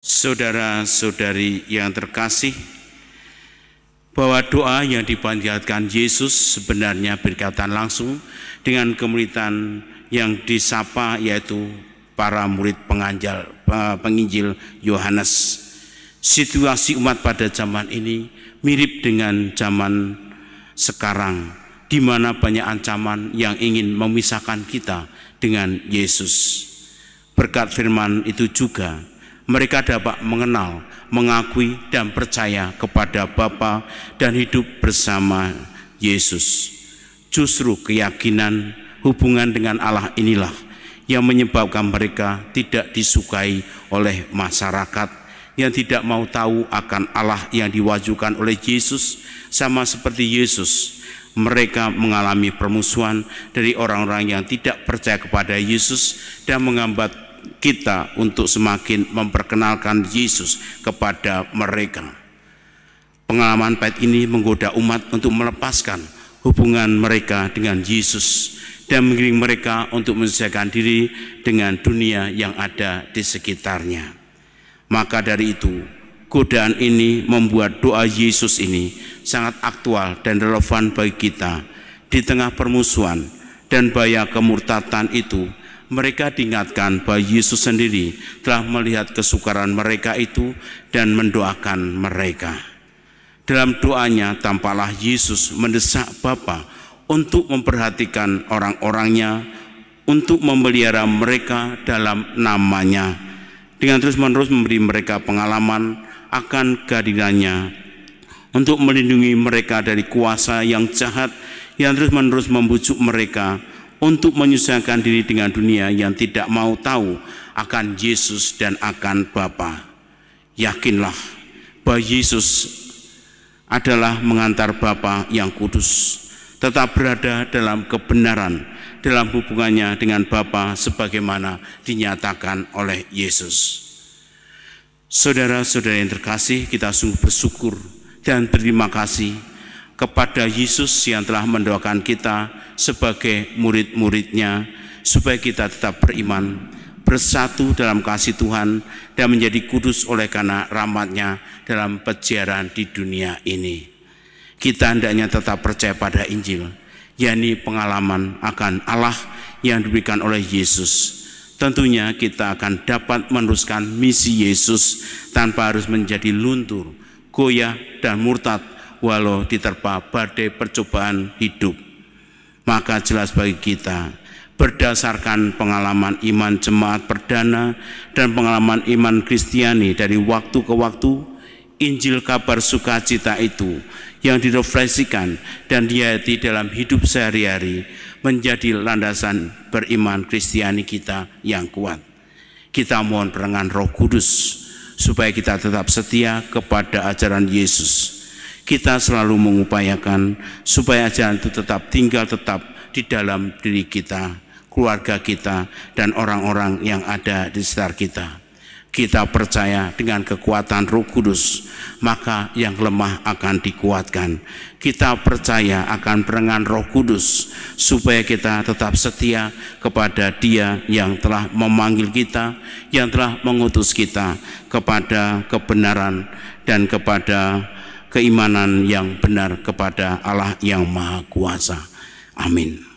Saudara-saudari yang terkasih, bahwa doa yang dipanjatkan Yesus sebenarnya berkaitan langsung dengan kemuritan yang disapa yaitu para murid penganjal, penginjil Yohanes. Situasi umat pada zaman ini mirip dengan zaman sekarang di mana banyak ancaman yang ingin memisahkan kita dengan Yesus. Berkat firman itu juga mereka dapat mengenal, mengakui, dan percaya kepada Bapa dan hidup bersama Yesus. Justru keyakinan hubungan dengan Allah inilah yang menyebabkan mereka tidak disukai oleh masyarakat yang tidak mau tahu akan Allah yang diwajukan oleh Yesus sama seperti Yesus mereka mengalami permusuhan dari orang-orang yang tidak percaya kepada Yesus dan mengambat kita untuk semakin memperkenalkan Yesus kepada mereka. Pengalaman pahit ini menggoda umat untuk melepaskan hubungan mereka dengan Yesus dan mengiring mereka untuk menyesuaikan diri dengan dunia yang ada di sekitarnya. Maka dari itu, godaan ini membuat doa Yesus ini sangat aktual dan relevan bagi kita di tengah permusuhan dan bahaya kemurtatan itu mereka diingatkan bahwa Yesus sendiri telah melihat kesukaran mereka itu dan mendoakan mereka. Dalam doanya tampaklah Yesus mendesak Bapa untuk memperhatikan orang-orangnya, untuk memelihara mereka dalam namanya, dengan terus-menerus memberi mereka pengalaman akan kehadirannya, untuk melindungi mereka dari kuasa yang jahat yang terus-menerus membujuk mereka untuk menyusahkan diri dengan dunia yang tidak mau tahu akan Yesus dan akan Bapa. Yakinlah bahwa Yesus adalah mengantar Bapa yang kudus, tetap berada dalam kebenaran dalam hubungannya dengan Bapa sebagaimana dinyatakan oleh Yesus. Saudara-saudara yang terkasih, kita sungguh bersyukur dan berterima kasih kepada Yesus yang telah mendoakan kita sebagai murid-muridnya supaya kita tetap beriman, bersatu dalam kasih Tuhan dan menjadi kudus oleh karena rahmatnya dalam pejaran di dunia ini. Kita hendaknya tetap percaya pada Injil, yakni pengalaman akan Allah yang diberikan oleh Yesus. Tentunya kita akan dapat meneruskan misi Yesus tanpa harus menjadi luntur, goyah, dan murtad walau diterpa badai percobaan hidup. Maka jelas bagi kita berdasarkan pengalaman iman jemaat perdana dan pengalaman iman Kristiani dari waktu ke waktu Injil kabar sukacita itu yang direfleksikan dan dihayati dalam hidup sehari-hari menjadi landasan beriman Kristiani kita yang kuat. Kita mohon perangan Roh Kudus supaya kita tetap setia kepada ajaran Yesus kita selalu mengupayakan supaya ajaran itu tetap tinggal tetap di dalam diri kita, keluarga kita, dan orang-orang yang ada di sekitar kita. Kita percaya dengan kekuatan Roh Kudus, maka yang lemah akan dikuatkan. Kita percaya akan perengan Roh Kudus, supaya kita tetap setia kepada Dia yang telah memanggil kita, yang telah mengutus kita kepada kebenaran dan kepada keimanan yang benar kepada Allah yang Maha Kuasa. Amin.